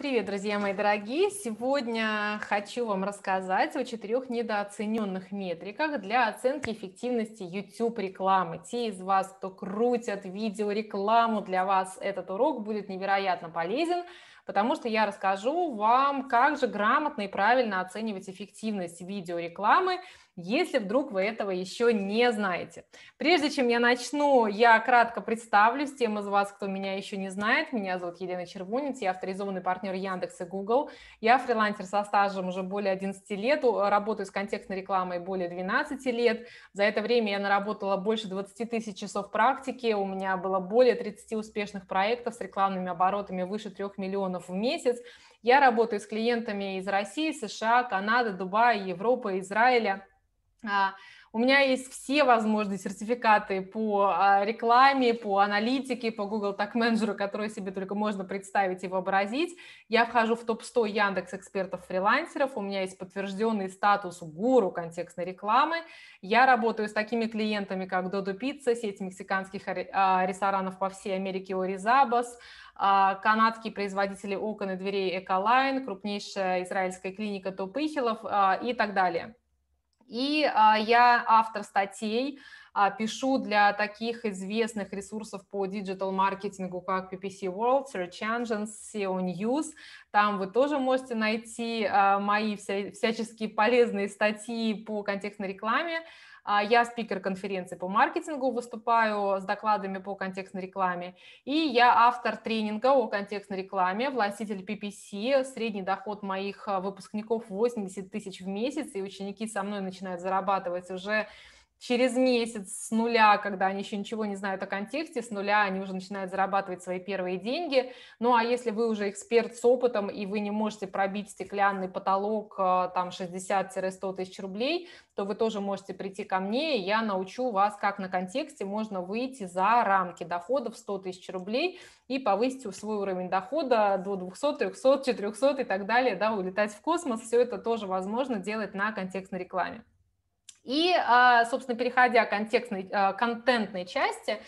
Привет, друзья мои дорогие! Сегодня хочу вам рассказать о четырех недооцененных метриках для оценки эффективности YouTube рекламы. Те из вас, кто крутят видеорекламу, для вас этот урок будет невероятно полезен, потому что я расскажу вам, как же грамотно и правильно оценивать эффективность видеорекламы если вдруг вы этого еще не знаете. Прежде чем я начну, я кратко представлюсь тем из вас, кто меня еще не знает. Меня зовут Елена Червонец, я авторизованный партнер Яндекс и Google. Я фрилансер со стажем уже более 11 лет, работаю с контекстной рекламой более 12 лет. За это время я наработала больше 20 тысяч часов практики, у меня было более 30 успешных проектов с рекламными оборотами выше 3 миллионов в месяц. Я работаю с клиентами из России, США, Канады, Дубая, Европы, Израиля – а, у меня есть все возможные сертификаты по а, рекламе, по аналитике, по Google Tag Manager, которые себе только можно представить и вообразить. Я вхожу в топ-100 Яндекс экспертов фрилансеров. У меня есть подтвержденный статус гуру контекстной рекламы. Я работаю с такими клиентами, как Додо Пицца, сеть мексиканских а, ресторанов по всей Америке Оризабас, канадские производители окон и дверей Эколайн, крупнейшая израильская клиника Топыхилов и так далее. И а, я автор статей, а, пишу для таких известных ресурсов по диджитал-маркетингу, как PPC World, Search Engines, SEO News. Там вы тоже можете найти а, мои вся, всяческие полезные статьи по контекстной рекламе. А, я спикер конференции по маркетингу, выступаю с докладами по контекстной рекламе. И я автор тренинга о контекстной рекламе, властитель PPC. Средний доход моих выпускников 80 тысяч в месяц, и ученики со мной начинают зарабатывать уже через месяц с нуля, когда они еще ничего не знают о контексте, с нуля они уже начинают зарабатывать свои первые деньги. Ну а если вы уже эксперт с опытом и вы не можете пробить стеклянный потолок а, там 60-100 тысяч рублей, то вы тоже можете прийти ко мне, и я научу вас, как на контексте можно выйти за рамки доходов 100 тысяч рублей и повысить свой уровень дохода до 200, 300, 400 и так далее, да, улетать в космос. Все это тоже возможно делать на контекстной рекламе. И, а, собственно, переходя к контекстной, а, контентной части,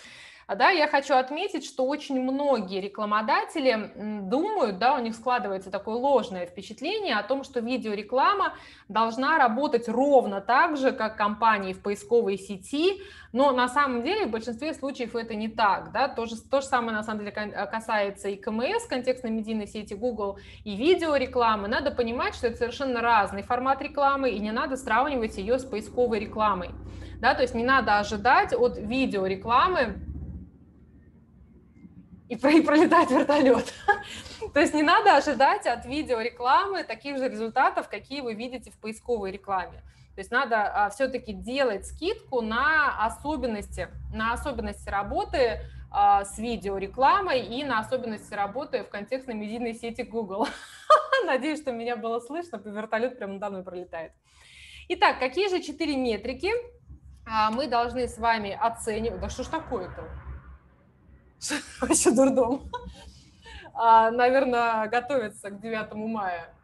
а, да, я хочу отметить, что очень многие рекламодатели думают, да, у них складывается такое ложное впечатление о том, что видеореклама должна работать ровно так же, как компании в поисковой сети, но на самом деле в большинстве случаев это не так, да, то же, то же самое на самом деле э, касается и КМС, контекстной медийной сети Google, и видеорекламы, надо понимать, что это совершенно разный формат рекламы, и не надо сравнивать ее с поисковой рекламой, да, то есть не надо ожидать от видеорекламы и, и пролетает вертолет. То есть не надо ожидать от видеорекламы таких же результатов, какие вы видите в поисковой рекламе. То есть надо а, все-таки делать скидку на особенности, на особенности работы а, с видеорекламой и на особенности работы в контекстной медийной сети Google. Надеюсь, что меня было слышно, вертолет прямо надо мной пролетает. Итак, какие же четыре метрики а, мы должны с вами оценивать? Да что ж такое-то? вообще дурдом. А, наверное, готовится к 9 мая.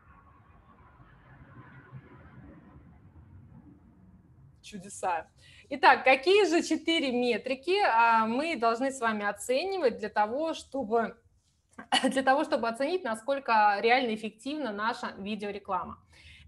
Чудеса. Итак, какие же четыре метрики а, мы должны с вами оценивать для того, чтобы для того, чтобы оценить, насколько реально эффективна наша видеореклама.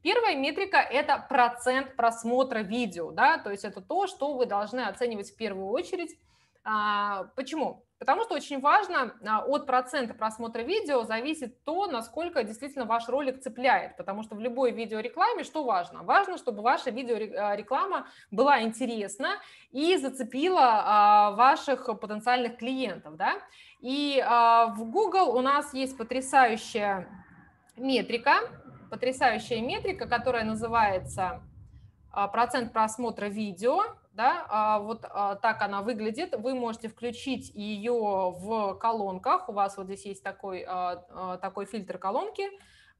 Первая метрика – это процент просмотра видео, да, то есть это то, что вы должны оценивать в первую очередь. А, почему? Потому что очень важно а, от процента просмотра видео зависит то, насколько действительно ваш ролик цепляет. Потому что в любой видеорекламе что важно? Важно, чтобы ваша видеореклама а, была интересна и зацепила а, ваших потенциальных клиентов. Да? И в Google у нас есть потрясающая метрика, потрясающая метрика, которая называется процент просмотра видео – да, а вот а, так она выглядит. Вы можете включить ее в колонках. У вас вот здесь есть такой, а, такой фильтр колонки.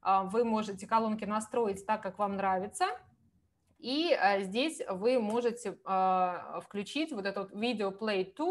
Вы можете колонки настроить так, как вам нравится. И здесь вы можете включить вот этот видео Play 2,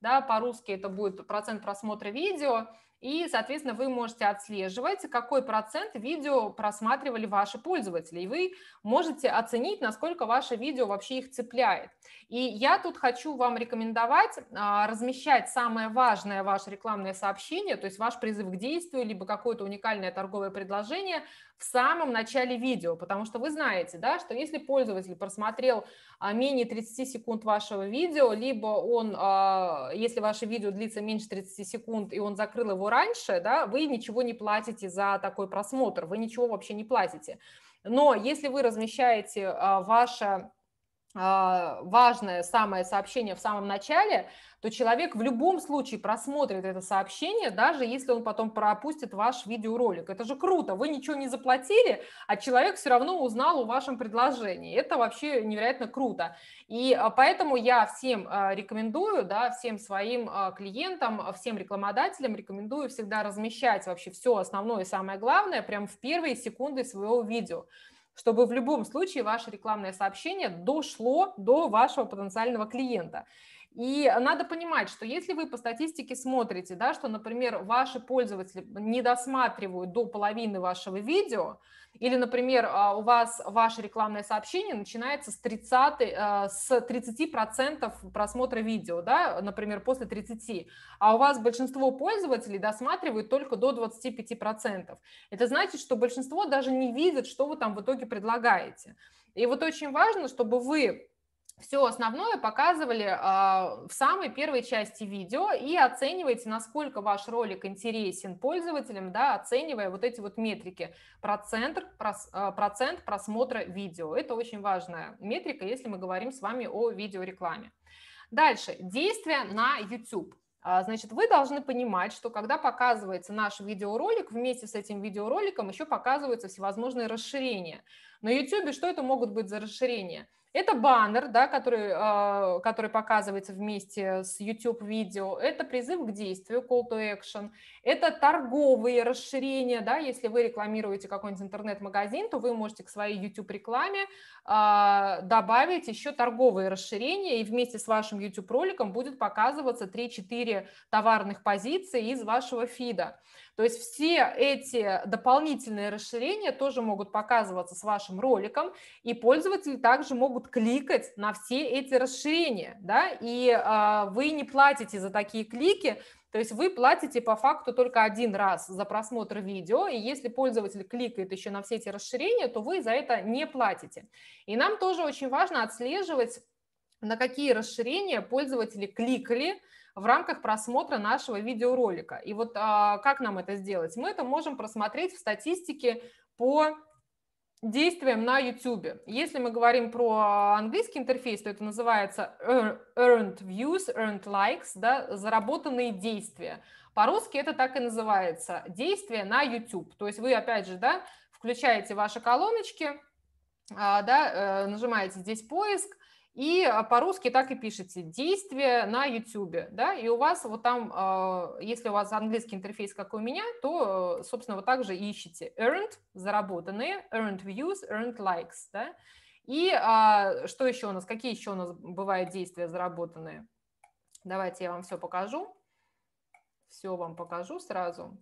да, по-русски это будет процент просмотра видео, и, соответственно, вы можете отслеживать, какой процент видео просматривали ваши пользователи. И вы можете оценить, насколько ваше видео вообще их цепляет. И я тут хочу вам рекомендовать а, размещать самое важное ваше рекламное сообщение, то есть ваш призыв к действию, либо какое-то уникальное торговое предложение в самом начале видео, потому что вы знаете, да, что если пользователь просмотрел а, менее 30 секунд вашего видео, либо он, а, если ваше видео длится меньше 30 секунд и он закрыл его раньше, да, вы ничего не платите за такой просмотр, вы ничего вообще не платите. Но если вы размещаете а, ваше а, важное самое сообщение в самом начале, то человек в любом случае просмотрит это сообщение, даже если он потом пропустит ваш видеоролик. Это же круто, вы ничего не заплатили, а человек все равно узнал о вашем предложении. Это вообще невероятно круто. И а, поэтому я всем а, рекомендую, да, всем своим клиентам, всем рекламодателям рекомендую всегда размещать вообще все основное и самое главное прямо в первые секунды своего видео чтобы в любом случае ваше рекламное сообщение дошло до вашего потенциального клиента. И надо понимать, что если вы по статистике смотрите, да, что, например, ваши пользователи не досматривают до половины вашего видео, или, например, а, у вас ваше рекламное сообщение начинается с, 30, а, с 30% просмотра видео, да, например, после 30, а у вас большинство пользователей досматривают только до 25%. Это значит, что большинство даже не видит, что вы там в итоге предлагаете. И вот очень важно, чтобы вы все основное показывали э, в самой первой части видео и оцениваете, насколько ваш ролик интересен пользователям, да, оценивая вот эти вот метрики процент, прос, а, процент просмотра видео. Это очень важная метрика, если мы говорим с вами о видеорекламе. Дальше, действия на YouTube. А, значит, вы должны понимать, что когда показывается наш видеоролик, вместе с этим видеороликом еще показываются всевозможные расширения. На YouTube что это могут быть за расширения? Это баннер, да, который, а, который показывается вместе с YouTube-видео. Это призыв к действию, call to action. Это торговые расширения. Да, если вы рекламируете какой-нибудь интернет-магазин, то вы можете к своей YouTube-рекламе а, добавить еще торговые расширения, и вместе с вашим YouTube-роликом будет показываться 3-4 товарных позиции из вашего фида. То есть все эти дополнительные расширения тоже могут показываться с вашим роликом, и пользователи также могут кликать на все эти расширения, да, и э, вы не платите за такие клики, то есть вы платите по факту только один раз за просмотр видео, и если пользователь кликает еще на все эти расширения, то вы за это не платите. И нам тоже очень важно отслеживать, на какие расширения пользователи кликали, в рамках просмотра нашего видеоролика. И вот а, как нам это сделать? Мы это можем просмотреть в статистике по действиям на YouTube. Если мы говорим про английский интерфейс, то это называется earned views, earned likes, да, заработанные действия. По-русски это так и называется, действия на YouTube. То есть вы, опять же, да, включаете ваши колоночки, а, да, э, нажимаете здесь поиск, и а, по-русски так и пишете «действие на YouTube», да, и у вас вот там, а, если у вас английский интерфейс, как у меня, то, э, собственно, вот так же ищете «earned», «заработанные», «earned views», «earned likes», да, и а, что еще у нас, какие еще у нас бывают действия заработанные? Давайте я вам все покажу, все вам покажу сразу.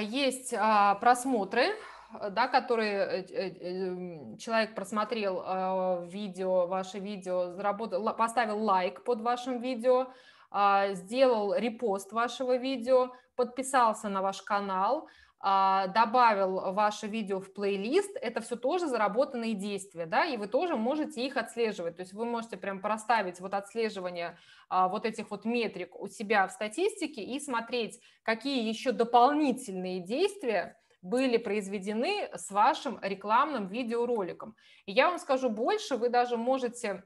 Есть а, просмотры, Э, да, который э, э, человек просмотрел а, видео, ваше видео, заработал, поставил лайк под вашим видео, а, сделал репост вашего видео, подписался на ваш канал, а, добавил ваше видео в плейлист, это все тоже заработанные действия, да, и вы тоже можете их отслеживать, то есть вы можете прям проставить вот отслеживание вот этих вот метрик у себя в статистике и смотреть, какие еще дополнительные действия были произведены с вашим рекламным видеороликом. И я вам скажу больше, вы даже можете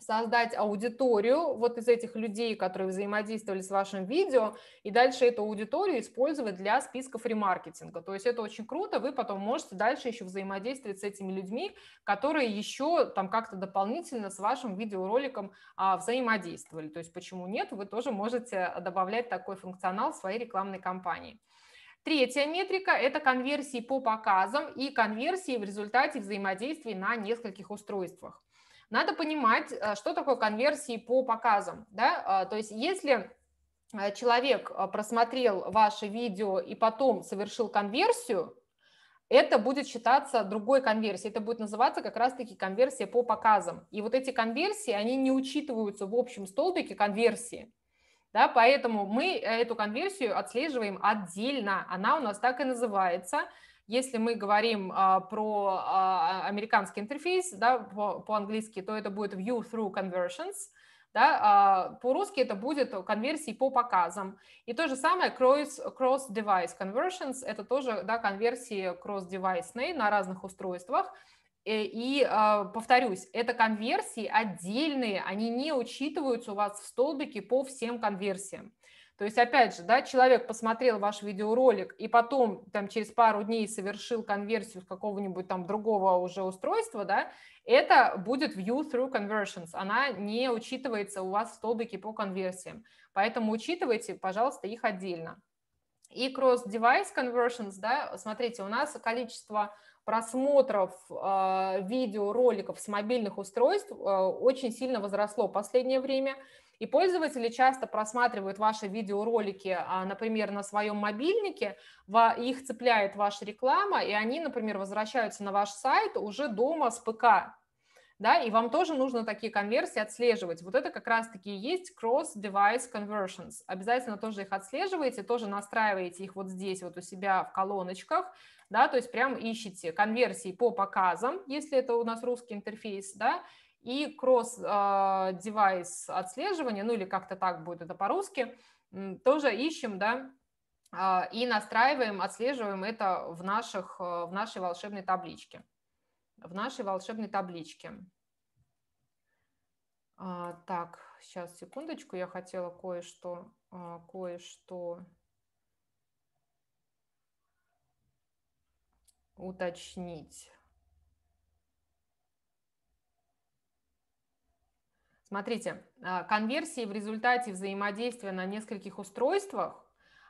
создать аудиторию вот из этих людей, которые взаимодействовали с вашим видео, и дальше эту аудиторию использовать для списков ремаркетинга. То есть это очень круто, вы потом можете дальше еще взаимодействовать с этими людьми, которые еще там как-то дополнительно с вашим видеороликом а, взаимодействовали. То есть почему нет, вы тоже можете а, добавлять такой функционал в своей рекламной кампании. Третья метрика – это конверсии по показам и конверсии в результате взаимодействий на нескольких устройствах. Надо понимать, э, что такое конверсии по показам. Да? Э, то есть если э, человек просмотрел ваше видео и потом совершил конверсию, это будет считаться другой конверсией. Это будет называться как раз-таки конверсия по показам. И вот эти конверсии, они не учитываются в общем столбике конверсии. Да, поэтому мы э, эту конверсию отслеживаем отдельно. Она у нас так и называется. Если мы говорим а, про а, а, американский интерфейс да, по, по-английски, то это будет view through conversions. Да, а, по-русски это будет конверсии по показам. И то же самое cross-device conversions, это тоже да, конверсии cross-девайсные на разных устройствах. Э, и а, повторюсь, это конверсии отдельные, они не учитываются у вас в столбике по всем конверсиям. То есть, опять же, да, человек посмотрел ваш видеоролик и потом там, через пару дней совершил конверсию с какого-нибудь там другого уже устройства, да, это будет view through conversions. Она не учитывается у вас в столбике по конверсиям. Поэтому учитывайте, пожалуйста, их отдельно. И cross-device conversions, да, смотрите, у нас количество просмотров э, видеороликов с мобильных устройств э, очень сильно возросло в последнее время. И пользователи часто просматривают ваши видеоролики, а, например, на своем мобильнике, во их цепляет ваша реклама, и они, например, возвращаются на ваш сайт уже дома с ПК, да, и вам тоже нужно такие конверсии отслеживать. Вот это как раз-таки есть cross-device conversions. Обязательно тоже их отслеживаете, тоже настраиваете их вот здесь вот у себя в колоночках, да, то есть прям ищите конверсии по показам, если это у нас русский интерфейс, да, и cross-device а, отслеживание, ну или как-то так будет это по-русски, тоже ищем, да, а, и настраиваем, отслеживаем это в, наших, э, в нашей волшебной табличке в нашей волшебной табличке. А, так, сейчас, секундочку, я хотела кое-что, а, кое-что уточнить. Смотрите, а, конверсии в результате взаимодействия на нескольких устройствах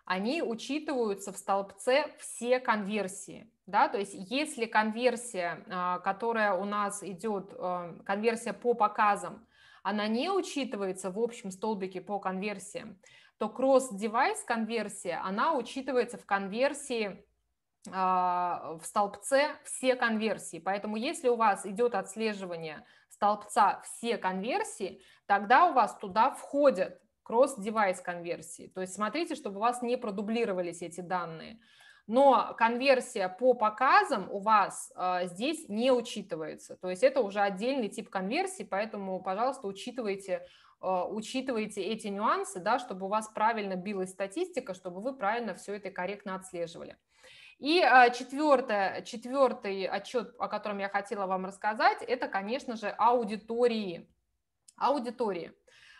они учитываются в столбце все конверсии. Да? То есть если конверсия, а, которая у нас идет, а, конверсия по показам, она не учитывается в общем столбике по конверсиям, то кросс-девайс конверсия, она учитывается в конверсии а, в столбце все конверсии. Поэтому если у вас идет отслеживание столбца все конверсии, тогда у вас туда входят кросс-девайс конверсии. То есть смотрите, чтобы у вас не продублировались эти данные. Но конверсия по показам у вас э, здесь не учитывается. То есть это уже отдельный тип конверсии, поэтому, пожалуйста, учитывайте, э, учитывайте эти нюансы, да, чтобы у вас правильно билась статистика, чтобы вы правильно все это корректно отслеживали. И а, четвертое, четвертый отчет, о котором я хотела вам рассказать, это, конечно же, аудитории. Аудитории.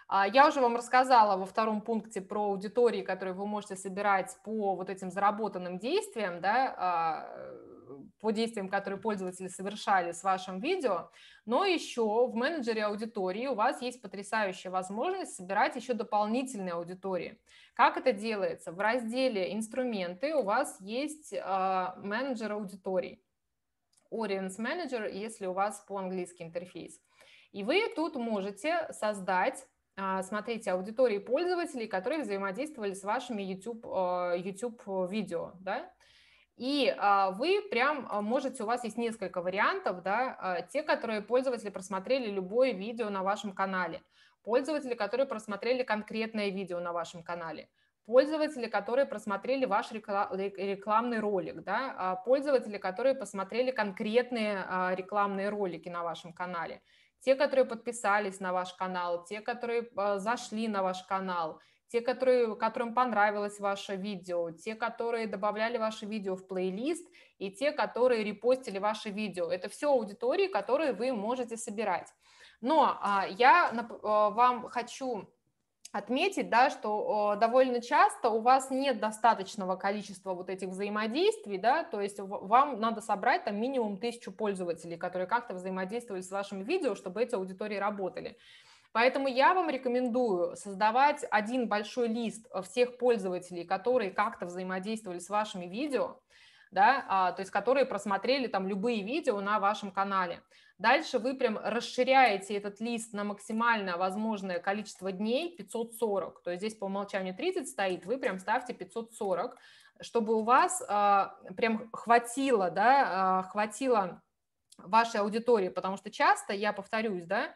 А, я уже вам рассказала во втором пункте про аудитории, которые вы можете собирать по вот этим заработанным действиям, да, а, по действиям, которые пользователи совершали с вашим видео, но еще в менеджере аудитории у вас есть потрясающая возможность собирать еще дополнительные аудитории. Как это делается? В разделе «Инструменты» у вас есть а, менеджер аудиторий, Audience Manager, если у вас по-английски интерфейс. И вы тут можете создать а, смотрите, аудитории пользователей, которые взаимодействовали с вашими YouTube, э, YouTube э, видео, да, и а, вы прям а, можете, у вас есть несколько вариантов, да, те, которые пользователи просмотрели любое видео на вашем канале, пользователи, которые просмотрели конкретное видео на вашем канале – пользователи, которые просмотрели ваш рекламный ролик, да, а пользователи, которые посмотрели конкретные а, рекламные ролики на вашем канале, те, которые подписались на ваш канал, те, которые а, зашли на ваш канал, те, которые, которым понравилось ваше видео, те, которые добавляли ваше видео в плейлист и те, которые репостили ваше видео. Это все аудитории, которые вы можете собирать. Но я вам хочу отметить, да, что э, довольно часто у вас нет достаточного количества вот этих взаимодействий, да, то есть вам надо собрать там минимум тысячу пользователей, которые как-то взаимодействовали с вашим видео, чтобы эти аудитории работали. Поэтому я вам рекомендую создавать один большой лист э, всех пользователей, которые как-то взаимодействовали с вашими видео, да, а, то есть которые просмотрели там любые видео на вашем канале. Дальше вы прям расширяете этот лист на максимально возможное количество дней 540. То есть здесь по умолчанию 30 стоит, вы прям ставьте 540, чтобы у вас а, прям хватило, да, а, хватило вашей аудитории, потому что часто, я повторюсь, да,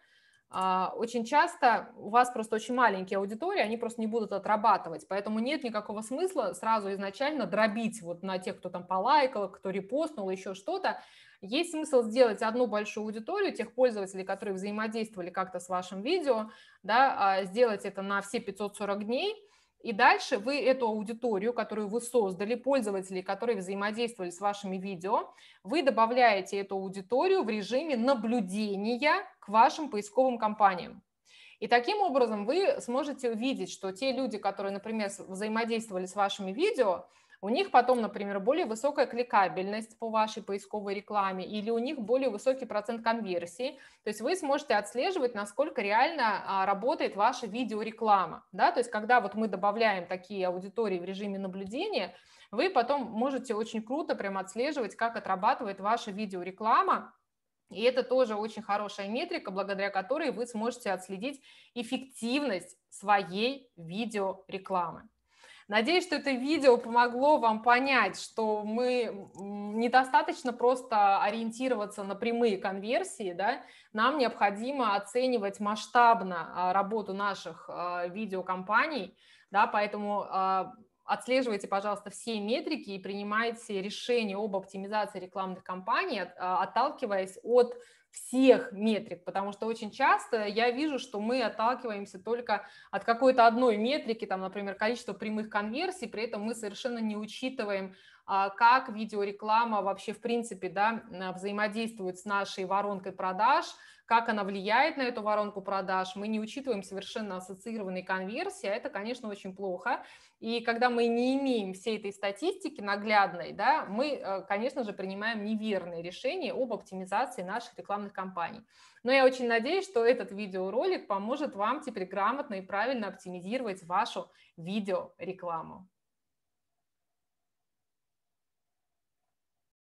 а, очень часто у вас просто очень маленькие аудитории, они просто не будут отрабатывать, поэтому нет никакого смысла сразу изначально дробить вот на тех, кто там полайкал, кто репостнул, еще что-то. Есть смысл сделать одну большую аудиторию тех пользователей, которые взаимодействовали как-то с вашим видео, да, а, сделать это на все 540 дней – и дальше вы эту аудиторию, которую вы создали, пользователей, которые взаимодействовали с вашими видео, вы добавляете эту аудиторию в режиме наблюдения к вашим поисковым компаниям. И таким образом вы сможете увидеть, что те люди, которые, например, взаимодействовали с вашими видео, у них потом, например, более высокая кликабельность по вашей поисковой рекламе или у них более высокий процент конверсии. То есть вы сможете отслеживать, насколько реально а, работает ваша видеореклама. Да? То есть когда вот мы добавляем такие аудитории в режиме наблюдения, вы потом можете очень круто прям отслеживать, как отрабатывает ваша видеореклама, и это тоже очень хорошая метрика, благодаря которой вы сможете отследить эффективность своей видеорекламы. Надеюсь, что это видео помогло вам понять, что мы недостаточно просто ориентироваться на прямые конверсии, да, нам необходимо оценивать масштабно а, работу наших а, видеокомпаний, да, поэтому а, отслеживайте, пожалуйста, все метрики и принимайте решение об оптимизации рекламных кампаний, отталкиваясь от всех метрик, потому что очень часто я вижу, что мы отталкиваемся только от какой-то одной метрики, там, например, количество прямых конверсий, при этом мы совершенно не учитываем а, как видеореклама вообще в принципе да, взаимодействует с нашей воронкой продаж, как она влияет на эту воронку продаж. Мы не учитываем совершенно ассоциированные конверсии, а это, конечно, очень плохо. И когда мы не имеем всей этой статистики наглядной, да, мы, э, конечно же, принимаем неверные решения об оптимизации наших рекламных кампаний. Но я очень надеюсь, что этот видеоролик поможет вам теперь грамотно и правильно оптимизировать вашу видеорекламу.